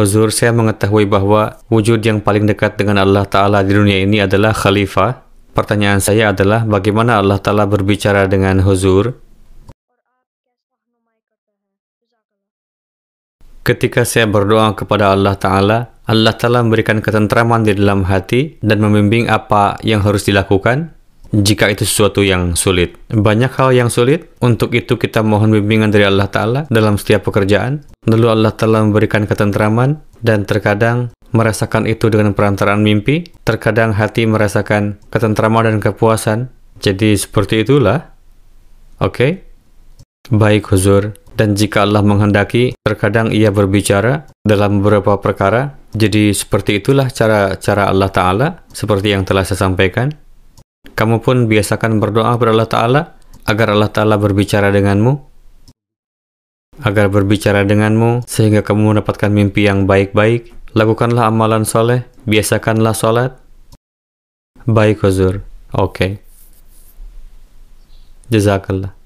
Huzur saya mengetahui bahwa wujud yang paling dekat dengan Allah Ta'ala di dunia ini adalah khalifah. Pertanyaan saya adalah bagaimana Allah Ta'ala berbicara dengan huzur? Ketika saya berdoa kepada Allah Ta'ala, Allah Ta'ala memberikan ketentraman di dalam hati dan membimbing apa yang harus dilakukan jika itu sesuatu yang sulit. Banyak hal yang sulit, untuk itu kita mohon bimbingan dari Allah Ta'ala dalam setiap pekerjaan. Lalu Allah Ta'ala memberikan ketentraman, dan terkadang merasakan itu dengan perantaraan mimpi, terkadang hati merasakan ketentraman dan kepuasan. Jadi seperti itulah. Oke? Okay? Baik huzur, dan jika Allah menghendaki, terkadang ia berbicara dalam beberapa perkara. Jadi seperti itulah cara-cara Allah Ta'ala, seperti yang telah saya sampaikan. Kamu pun biasakan berdoa kepada Allah Ta'ala agar Allah Ta'ala berbicara denganmu, agar berbicara denganmu sehingga kamu mendapatkan mimpi yang baik-baik. Lakukanlah amalan soleh, biasakanlah sholat. Baik, Huzur. Oke. Okay. Jazakallah.